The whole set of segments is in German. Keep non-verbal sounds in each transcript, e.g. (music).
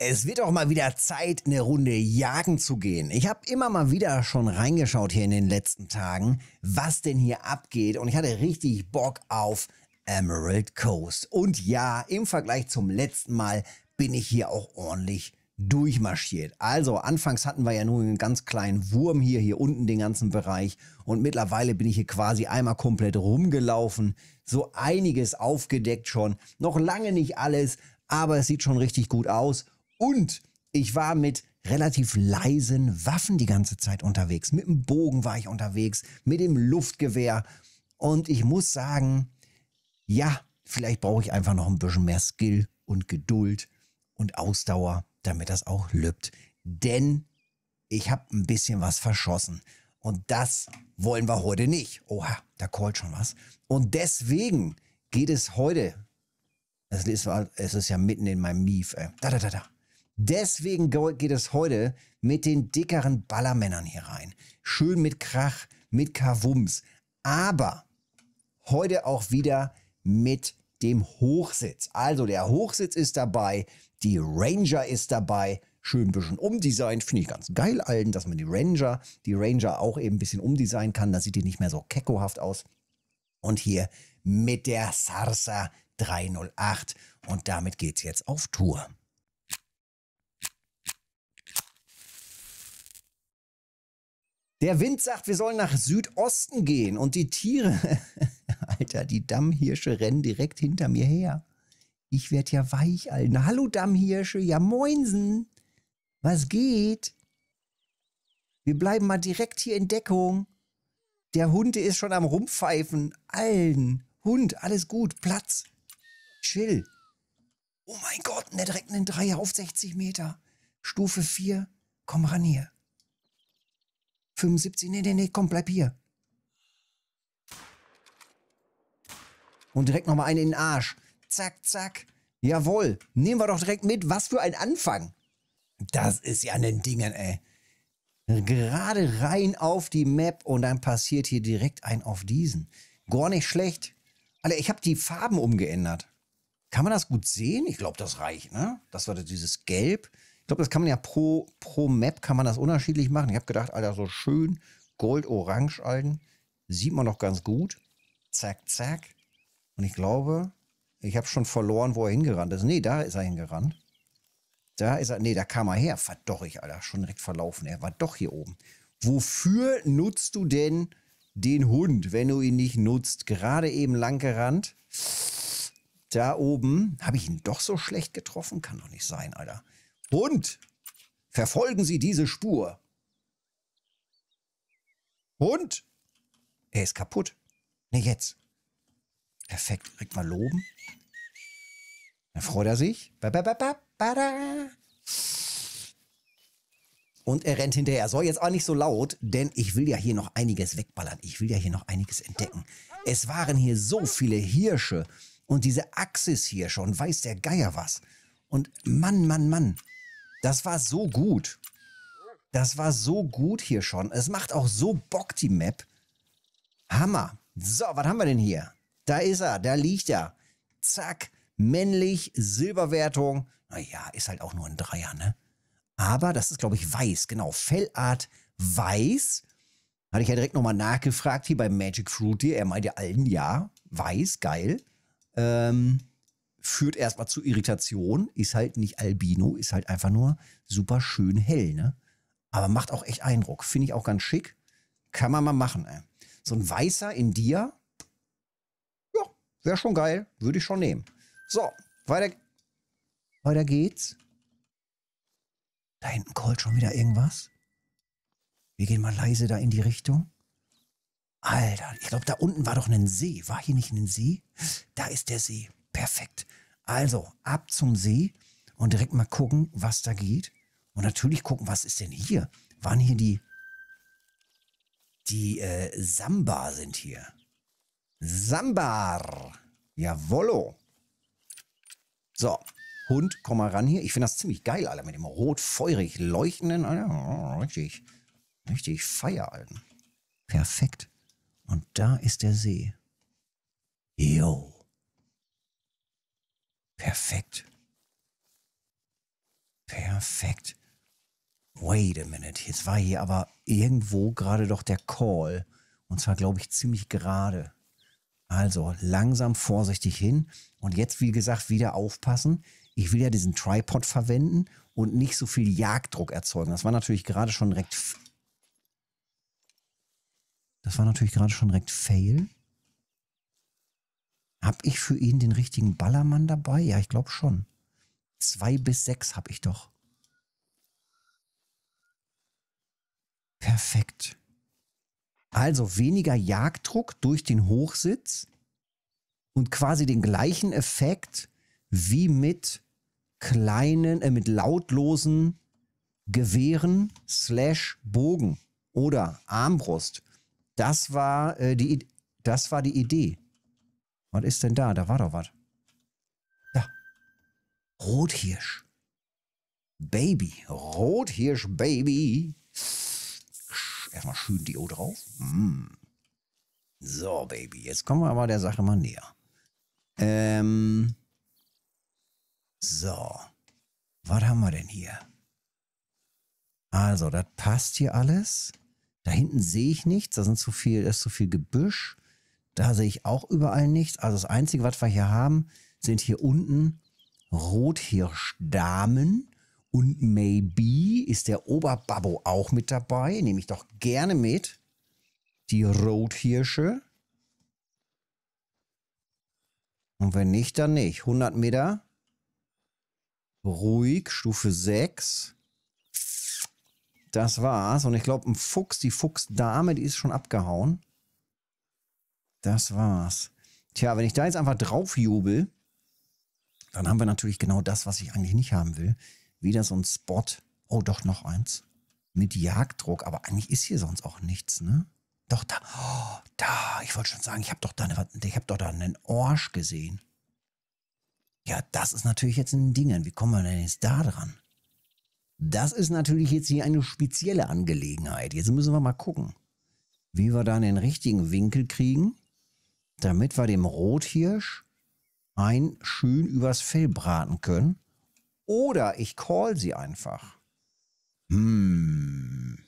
Es wird auch mal wieder Zeit, eine Runde jagen zu gehen. Ich habe immer mal wieder schon reingeschaut hier in den letzten Tagen, was denn hier abgeht. Und ich hatte richtig Bock auf Emerald Coast. Und ja, im Vergleich zum letzten Mal bin ich hier auch ordentlich durchmarschiert. Also anfangs hatten wir ja nur einen ganz kleinen Wurm hier, hier unten den ganzen Bereich und mittlerweile bin ich hier quasi einmal komplett rumgelaufen, so einiges aufgedeckt schon, noch lange nicht alles, aber es sieht schon richtig gut aus und ich war mit relativ leisen Waffen die ganze Zeit unterwegs. Mit dem Bogen war ich unterwegs, mit dem Luftgewehr. Und ich muss sagen, ja, vielleicht brauche ich einfach noch ein bisschen mehr Skill und Geduld und Ausdauer, damit das auch lübt. Denn ich habe ein bisschen was verschossen. Und das wollen wir heute nicht. Oha, da callt schon was. Und deswegen geht es heute. Es ist, ja mitten in meinem Mief. Äh, da, da, da, da Deswegen geht es heute mit den dickeren Ballermännern hier rein. Schön mit Krach, mit Kavums. Aber heute auch wieder mit dem Hochsitz. Also der Hochsitz ist dabei, die Ranger ist dabei. Schön ein bisschen umdesignt. Finde ich ganz geil, allen, dass man die Ranger, die Ranger auch eben ein bisschen umdesignen kann. Da sieht die nicht mehr so keckohaft aus. Und hier mit der Sarsa 308. Und damit geht es jetzt auf Tour. Der Wind sagt, wir sollen nach Südosten gehen und die Tiere, (laughs) Alter, die Dammhirsche rennen direkt hinter mir her. Ich werd ja weich, Alter. hallo Dammhirsche, ja moinsen. Was geht? Wir bleiben mal direkt hier in Deckung. Der Hund ist schon am Rumpfeifen. Allen. Hund, alles gut. Platz. Chill. Oh mein Gott, der ne, direkt einen Dreier auf 60 Meter. Stufe 4. Komm ran hier. 75. Nee, nee, nee, komm, bleib hier. Und direkt nochmal einen in den Arsch. Zack, zack. Jawohl. Nehmen wir doch direkt mit. Was für ein Anfang. Das ist ja an den Dingen, ey. Gerade rein auf die Map und dann passiert hier direkt ein auf diesen. Gar nicht schlecht. Alter, ich habe die Farben umgeändert. Kann man das gut sehen? Ich glaube, das reicht, ne? Das war dieses Gelb glaube, das kann man ja pro, pro Map kann man das unterschiedlich machen. Ich habe gedacht, Alter, so schön gold-orange alten. sieht man noch ganz gut. Zack, zack. Und ich glaube, ich habe schon verloren, wo er hingerannt ist. Nee, da ist er hingerannt. Da ist er, nee, da kam er her. Verdorrig, Alter, schon direkt verlaufen. Er war doch hier oben. Wofür nutzt du denn den Hund, wenn du ihn nicht nutzt? Gerade eben lang gerannt. Da oben habe ich ihn doch so schlecht getroffen? Kann doch nicht sein, Alter. Hund, verfolgen Sie diese Spur. Hund, er ist kaputt. Ne, jetzt. Perfekt, direkt mal loben. Dann freut er sich. Und er rennt hinterher. Soll jetzt auch nicht so laut, denn ich will ja hier noch einiges wegballern. Ich will ja hier noch einiges entdecken. Es waren hier so viele Hirsche und diese Axis hier schon, weiß der Geier was. Und Mann, Mann, Mann, das war so gut. Das war so gut hier schon. Es macht auch so Bock, die Map. Hammer. So, was haben wir denn hier? Da ist er, da liegt er. Zack, männlich, Silberwertung. Naja, ist halt auch nur ein Dreier, ne? Aber das ist, glaube ich, weiß, genau. Fellart weiß. Hatte ich ja direkt nochmal nachgefragt hier bei Magic Fruity. Er meinte allen, ja, weiß, geil. Ähm, führt erstmal zu Irritation, ist halt nicht Albino, ist halt einfach nur super schön hell, ne? Aber macht auch echt Eindruck. Finde ich auch ganz schick. Kann man mal machen, ey. So ein weißer in dir, ja, wäre schon geil. Würde ich schon nehmen. So, weiter, weiter geht's. Da hinten callt schon wieder irgendwas. Wir gehen mal leise da in die Richtung. Alter, ich glaube, da unten war doch ein See. War hier nicht ein See? Da ist der See. Perfekt. Also ab zum See und direkt mal gucken, was da geht. Und natürlich gucken, was ist denn hier? Waren hier die. Die äh, Sambar sind hier. Sambar! Jawollo! So, Hund, komm mal ran hier. Ich finde das ziemlich geil, Alter, mit dem rot-feurig leuchtenden. Alter. Oh, richtig, richtig Feier, Alter. Perfekt. Und da ist der See. Yo. Perfekt. Perfekt. Wait a minute. Jetzt war hier aber irgendwo gerade doch der Call. Und zwar, glaube ich, ziemlich gerade. Also langsam vorsichtig hin. Und jetzt, wie gesagt, wieder aufpassen. Ich will ja diesen Tripod verwenden und nicht so viel Jagddruck erzeugen. Das war natürlich gerade schon direkt. Das war natürlich gerade schon direkt Fail. Habe ich für ihn den richtigen Ballermann dabei? Ja, ich glaube schon. Zwei bis sechs habe ich doch. Perfekt. Also weniger Jagddruck durch den Hochsitz und quasi den gleichen Effekt wie mit kleinen, äh, mit lautlosen Gewehren slash Bogen oder Armbrust. Das war, äh, die, das war die Idee. Was ist denn da? Da war doch was. Da. Rothirsch. Baby. Rothirsch Baby. Erstmal schön Dio drauf. Mm. So, Baby. Jetzt kommen wir aber der Sache mal näher. Ähm. So. Was haben wir denn hier? Also, das passt hier alles. Da hinten sehe ich nichts. Da sind zu viel, da ist zu viel Gebüsch. Da sehe ich auch überall nichts. Also das Einzige, was wir hier haben, sind hier unten Rothirschdamen. Und maybe ist der Oberbabbo auch mit dabei. Nehme ich doch gerne mit. Die Rothirsche. Und wenn nicht, dann nicht. 100 Meter. Ruhig, Stufe 6. Das war's. Und ich glaube, ein Fuchs, die Fuchsdame, die ist schon abgehauen. Das war's. Tja, wenn ich da jetzt einfach drauf jubel, dann haben wir natürlich genau das, was ich eigentlich nicht haben will. Wieder so ein Spot. Oh, doch, noch eins. Mit Jagddruck. Aber eigentlich ist hier sonst auch nichts, ne? Doch, da. Oh, da. Ich wollte schon sagen, ich habe doch, hab doch da einen Orsch gesehen. Ja, das ist natürlich jetzt ein Ding. Wie kommen wir denn jetzt da dran? Das ist natürlich jetzt hier eine spezielle Angelegenheit. Jetzt müssen wir mal gucken, wie wir da einen richtigen Winkel kriegen damit wir dem Rothirsch ein schön übers Fell braten können. Oder ich call sie einfach. Hm.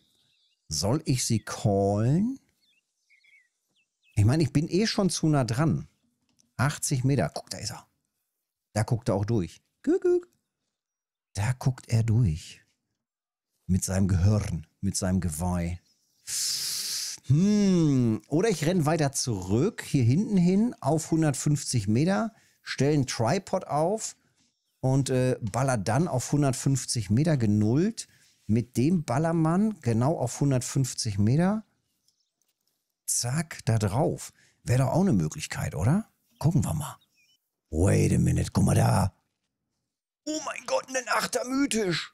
Soll ich sie callen? Ich meine, ich bin eh schon zu nah dran. 80 Meter. Guck, da ist er. Da guckt er auch durch. Da guckt er durch. Mit seinem Gehirn, mit seinem Geweih. Hm, oder ich renne weiter zurück, hier hinten hin, auf 150 Meter, stelle einen Tripod auf und äh, baller dann auf 150 Meter genullt mit dem Ballermann genau auf 150 Meter. Zack, da drauf. Wäre doch auch eine Möglichkeit, oder? Gucken wir mal. Wait a minute, guck mal da. Oh mein Gott, ein Achter mythisch.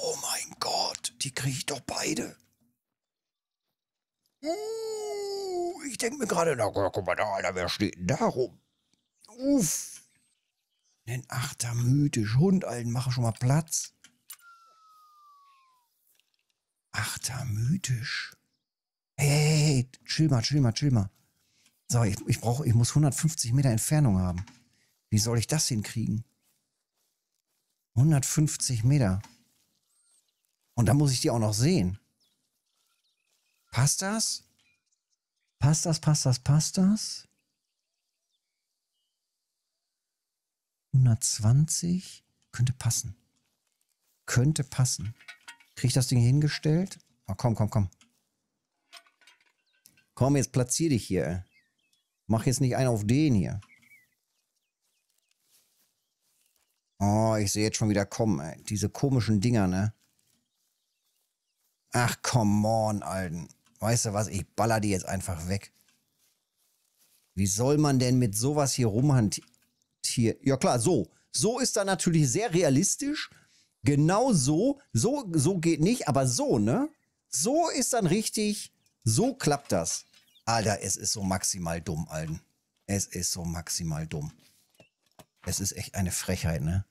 Oh mein Gott, die kriege ich doch beide. Uh, ich denke mir gerade, na guck mal da, Alter, wer steht denn da rum? Uff. Nen achter mythisch Hund, Alten, mache schon mal Platz. Achter mythisch. Hey, hey, hey, chill mal, chill mal, chill mal. So, ich, ich brauche, ich muss 150 Meter Entfernung haben. Wie soll ich das hinkriegen? 150 Meter. Und dann muss ich die auch noch sehen. Passt das? Passt das, passt das, passt das? 120 könnte passen. Könnte passen. Krieg ich das Ding hingestellt? Oh, komm, komm, komm. Komm, jetzt platzier dich hier. Ey. Mach jetzt nicht einen auf den hier. Oh, ich sehe jetzt schon wieder kommen, ey. Diese komischen Dinger, ne? Ach, come on, Alten. Weißt du was? Ich baller die jetzt einfach weg. Wie soll man denn mit sowas hier rumhantieren? Ja klar, so. So ist da natürlich sehr realistisch. Genau so. So, so geht nicht, aber so, ne? So ist dann richtig. So klappt das. Alter, es ist so maximal dumm, Alten. Es ist so maximal dumm. Es ist echt eine Frechheit, ne?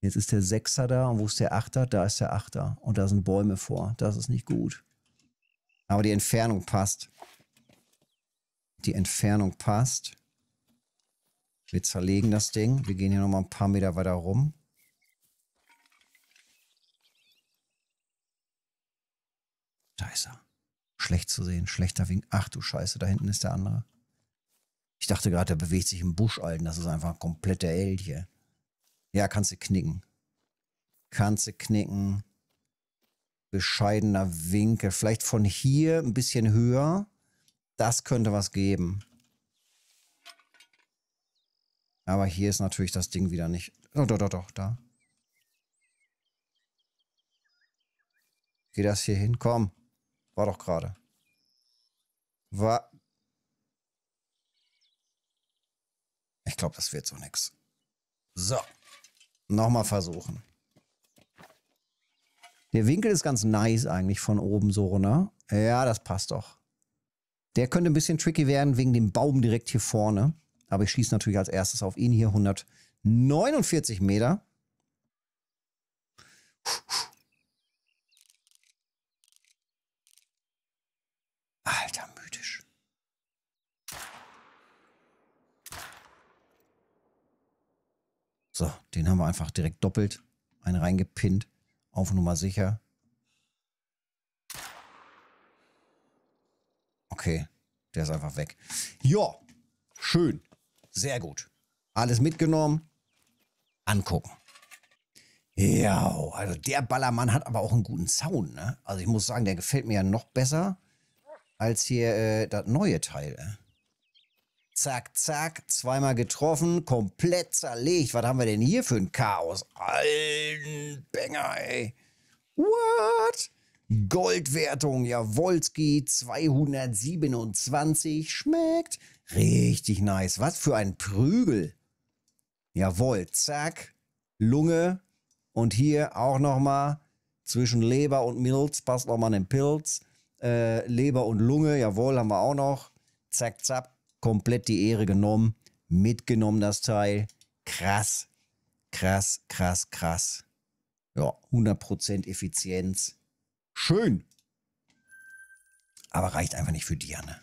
Jetzt ist der Sechser da und wo ist der Achter? Da ist der Achter und da sind Bäume vor. Das ist nicht gut. Aber die Entfernung passt. Die Entfernung passt. Wir zerlegen das Ding. Wir gehen hier nochmal ein paar Meter weiter rum. Da ist er. Schlecht zu sehen. Schlechter Wink. Ach du Scheiße, da hinten ist der andere. Ich dachte gerade, der bewegt sich im Busch, Alten. Das ist einfach komplett der Elch hier. Ja, kannst du knicken. Kannst du knicken. Bescheidener Winkel. Vielleicht von hier ein bisschen höher. Das könnte was geben. Aber hier ist natürlich das Ding wieder nicht. Oh, doch, doch, doch, da. Geh das hier hin. Komm. War doch gerade. War. Ich glaube, das wird so nix. So. Nochmal versuchen. Der Winkel ist ganz nice eigentlich von oben so, ne? Ja, das passt doch. Der könnte ein bisschen tricky werden wegen dem Baum direkt hier vorne. Aber ich schieße natürlich als erstes auf ihn hier 149 Meter. Alter, mythisch. So, den haben wir einfach direkt doppelt. Einen reingepinnt. Auf Nummer sicher. Okay, der ist einfach weg. Ja, schön. Sehr gut. Alles mitgenommen. Angucken. Ja, also der Ballermann hat aber auch einen guten Zaun. ne? Also ich muss sagen, der gefällt mir ja noch besser als hier äh, das neue Teil. Äh. Zack, zack, zweimal getroffen, komplett zerlegt. Was haben wir denn hier für ein Chaos? Alten Banger, ey. What? Goldwertung, ja, Wolski 227 schmeckt. Richtig nice. Was für ein Prügel. Jawohl, zack, Lunge und hier auch nochmal zwischen Leber und Milz passt nochmal einen Pilz. Äh, Leber und Lunge, jawohl, haben wir auch noch. Zack, zack, komplett die Ehre genommen, mitgenommen das Teil. Krass, krass, krass, krass. Ja, 100% Effizienz. Schön. Aber reicht einfach nicht für dir, ne?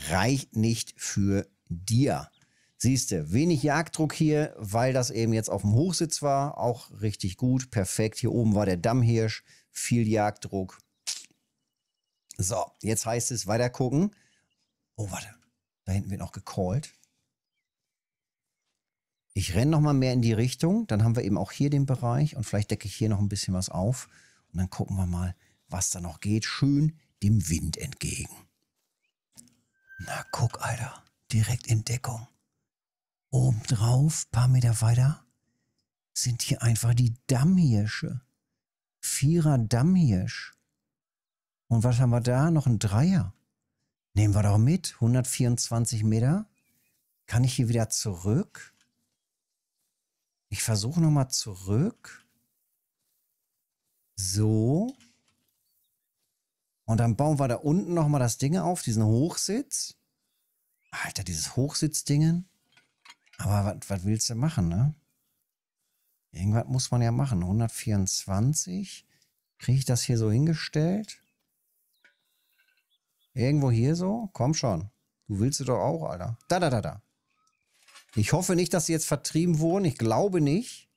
Reicht nicht für dir. Siehst du, wenig Jagddruck hier, weil das eben jetzt auf dem Hochsitz war. Auch richtig gut, perfekt. Hier oben war der Dammhirsch, viel Jagddruck. So, jetzt heißt es weiter gucken. Oh, warte. Da hinten wird noch gecallt. Ich renne nochmal mehr in die Richtung. Dann haben wir eben auch hier den Bereich und vielleicht decke ich hier noch ein bisschen was auf. Und dann gucken wir mal, was da noch geht. Schön dem Wind entgegen. Na, guck, Alter. Direkt in Deckung. Oben drauf, paar Meter weiter, sind hier einfach die Dammhirsche. Vierer Dammhirsch. Und was haben wir da? Noch ein Dreier. Nehmen wir doch mit. 124 Meter. Kann ich hier wieder zurück? Ich versuche nochmal zurück. So. Und dann bauen wir da unten nochmal das Ding auf, diesen Hochsitz. Alter, dieses Hochsitzdingen. Aber was willst du machen, ne? Irgendwas muss man ja machen. 124. Kriege ich das hier so hingestellt? Irgendwo hier so? Komm schon. Du willst sie doch auch, Alter. Da, da, da, da. Ich hoffe nicht, dass sie jetzt vertrieben wurden. Ich glaube nicht.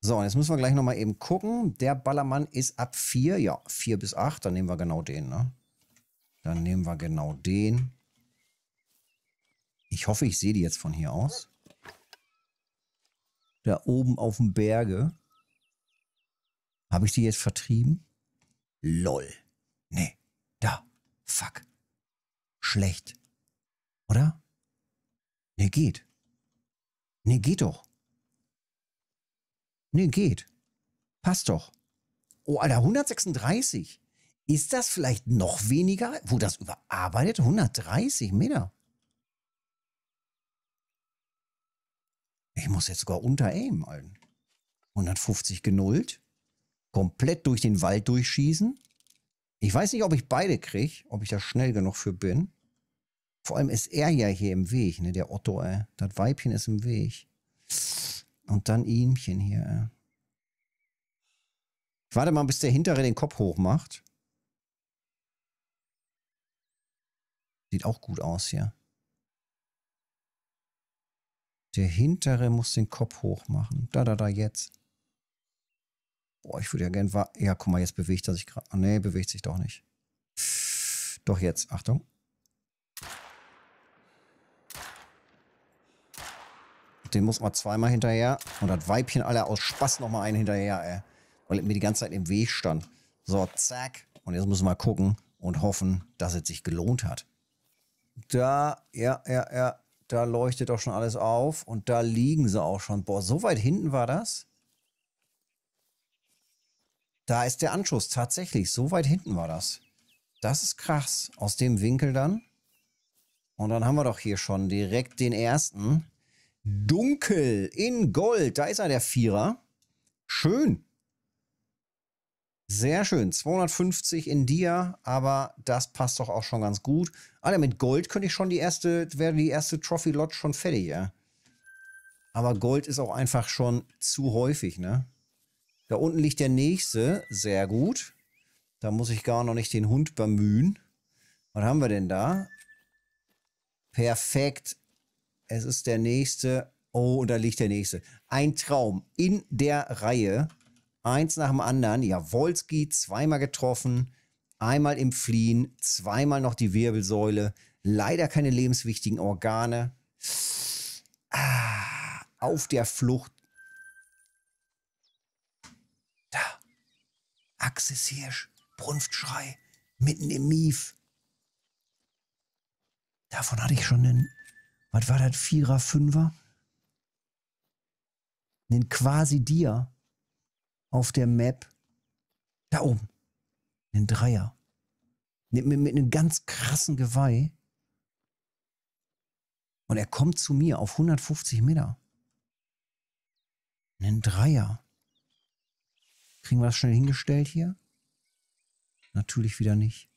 So, und jetzt müssen wir gleich nochmal eben gucken. Der Ballermann ist ab 4. Ja, 4 bis 8. Dann nehmen wir genau den, ne? Dann nehmen wir genau den. Ich hoffe, ich sehe die jetzt von hier aus. Da oben auf dem Berge. Habe ich die jetzt vertrieben? Lol. Nee, da. Fuck. Schlecht. Oder? Nee, geht. Nee, geht doch. Nee, geht. Passt doch. Oh, Alter, 136. Ist das vielleicht noch weniger? Wo das überarbeitet? 130 Meter. Ich muss jetzt sogar unter Aim, Alter. 150 genullt. Komplett durch den Wald durchschießen. Ich weiß nicht, ob ich beide kriege, ob ich da schnell genug für bin. Vor allem ist er ja hier im Weg, ne? Der Otto, ey. Das Weibchen ist im Weg. Und dann ihmchen hier, ey. Ich warte mal, bis der hintere den Kopf hoch macht. Sieht auch gut aus hier. Der hintere muss den Kopf hoch machen. Da, da, da, jetzt. Boah, ich würde ja gerne war. Ja, guck mal, jetzt bewegt er sich gerade. Oh, ah, Nee, bewegt sich doch nicht. Doch jetzt, Achtung. Den muss man zweimal hinterher. Und das Weibchen alle aus Spaß nochmal einen hinterher, ey. Weil mir die ganze Zeit im Weg stand. So, zack. Und jetzt müssen wir mal gucken und hoffen, dass es sich gelohnt hat. Da, ja, ja, ja. Da leuchtet doch schon alles auf. Und da liegen sie auch schon. Boah, so weit hinten war das? Da ist der Anschuss tatsächlich. So weit hinten war das. Das ist krass. Aus dem Winkel dann. Und dann haben wir doch hier schon direkt den ersten. Dunkel in Gold. Da ist er, der Vierer. Schön. Sehr schön. 250 in Dia, aber das passt doch auch schon ganz gut. Alter, ah, mit Gold könnte ich schon die erste, wäre die erste Trophy Lodge schon fertig, ja. Aber Gold ist auch einfach schon zu häufig, ne? Da unten liegt der nächste. Sehr gut. Da muss ich gar noch nicht den Hund bemühen. Was haben wir denn da? Perfekt. Es ist der nächste. Oh, und da liegt der nächste. Ein Traum in der Reihe. Eins nach dem anderen. Jawolski, zweimal getroffen. Einmal im Fliehen. Zweimal noch die Wirbelsäule. Leider keine lebenswichtigen Organe. Ah, auf der Flucht Axis Hirsch, Brunftschrei, mitten im Mief. Davon hatte ich schon einen, was war das, Vierer, Fünfer? Einen quasi Dir auf der Map. Da oben. Einen Dreier. Mit, mit, mit einem ganz krassen Geweih. Und er kommt zu mir auf 150 Meter. Einen Dreier. Kriegen wir das schnell hingestellt hier? Natürlich wieder nicht.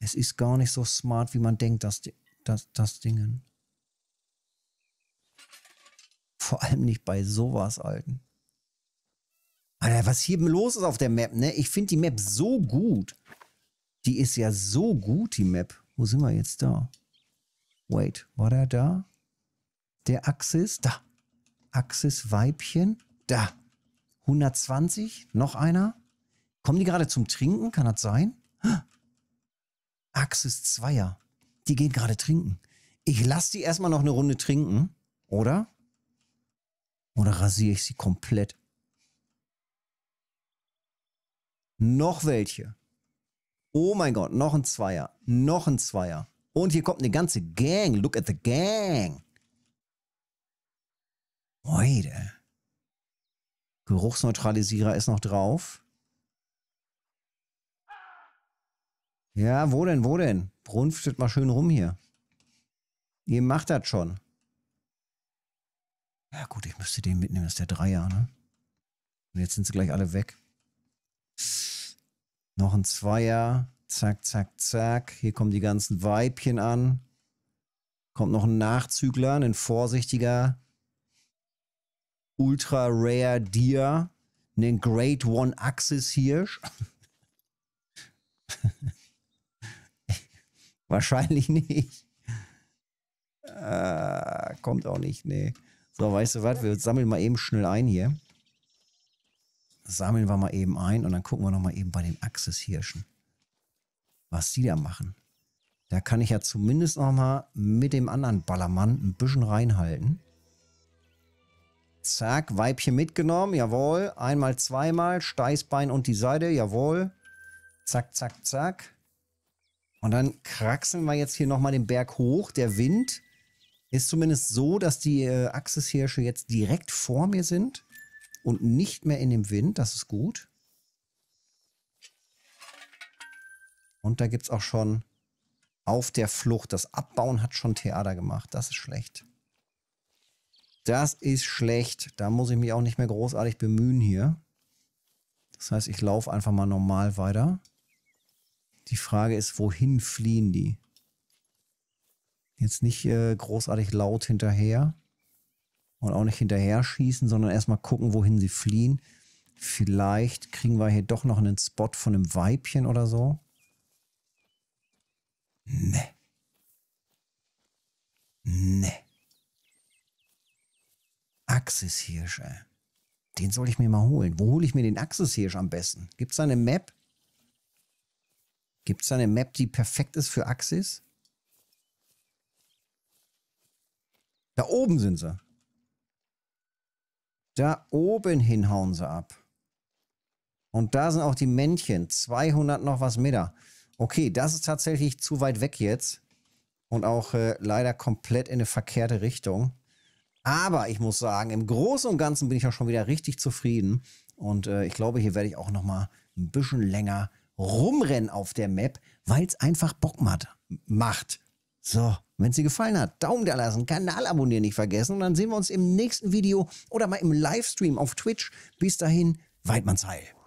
Es ist gar nicht so smart, wie man denkt, das, das, das Dingen. Vor allem nicht bei sowas, Alten. Alter, was hier los ist auf der Map, ne? Ich finde die Map so gut. Die ist ja so gut, die Map. Wo sind wir jetzt da? Wait, war der da? Der Axis? Da. Axis Weibchen? Da. 120, noch einer. Kommen die gerade zum Trinken? Kann das sein? (gasps) Axis Zweier. Die gehen gerade trinken. Ich lasse die erstmal noch eine Runde trinken, oder? Oder rasiere ich sie komplett? Noch welche. Oh mein Gott, noch ein Zweier. Noch ein Zweier. Und hier kommt eine ganze Gang. Look at the gang. Leute. Geruchsneutralisierer ist noch drauf. Ja, wo denn, wo denn? Brunftet mal schön rum hier. Ihr macht das schon. Ja gut, ich müsste den mitnehmen, das ist der Dreier, ne? Und jetzt sind sie gleich alle weg. Noch ein Zweier. Zack, zack, zack. Hier kommen die ganzen Weibchen an. Kommt noch ein Nachzügler, ein vorsichtiger Ultra Rare Deer, einen Great One Axis Hirsch. (laughs) Wahrscheinlich nicht. Äh, kommt auch nicht, nee. So, weißt du was? Wir sammeln mal eben schnell ein hier. Sammeln wir mal eben ein und dann gucken wir nochmal eben bei den Axis-Hirschen, was die da machen. Da kann ich ja zumindest nochmal mit dem anderen Ballermann ein bisschen reinhalten. Zack, Weibchen mitgenommen, jawohl. Einmal, zweimal, Steißbein und die Seite, jawohl. Zack, zack, zack. Und dann kraxeln wir jetzt hier nochmal den Berg hoch. Der Wind ist zumindest so, dass die äh, Axishirsche jetzt direkt vor mir sind und nicht mehr in dem Wind. Das ist gut. Und da gibt es auch schon auf der Flucht. Das Abbauen hat schon Theater gemacht. Das ist schlecht. Das ist schlecht. Da muss ich mich auch nicht mehr großartig bemühen hier. Das heißt, ich laufe einfach mal normal weiter. Die Frage ist, wohin fliehen die? Jetzt nicht äh, großartig laut hinterher und auch nicht hinterher schießen, sondern erstmal gucken, wohin sie fliehen. Vielleicht kriegen wir hier doch noch einen Spot von einem Weibchen oder so. Ne. Ne. Axishirsch, ey. Den soll ich mir mal holen. Wo hole ich mir den Axishirsch am besten? Gibt es da eine Map? Gibt es da eine Map, die perfekt ist für Axis? Da oben sind sie. Da oben hinhauen sie ab. Und da sind auch die Männchen. 200 noch was Meter. Okay, das ist tatsächlich zu weit weg jetzt. Und auch äh, leider komplett in eine verkehrte Richtung. Aber ich muss sagen, im Großen und Ganzen bin ich auch schon wieder richtig zufrieden. Und äh, ich glaube, hier werde ich auch noch mal ein bisschen länger rumrennen auf der Map, weil es einfach Bock macht. So, wenn es dir gefallen hat, Daumen da lassen, Kanal abonnieren nicht vergessen. Und dann sehen wir uns im nächsten Video oder mal im Livestream auf Twitch. Bis dahin, Weidmanns Heil.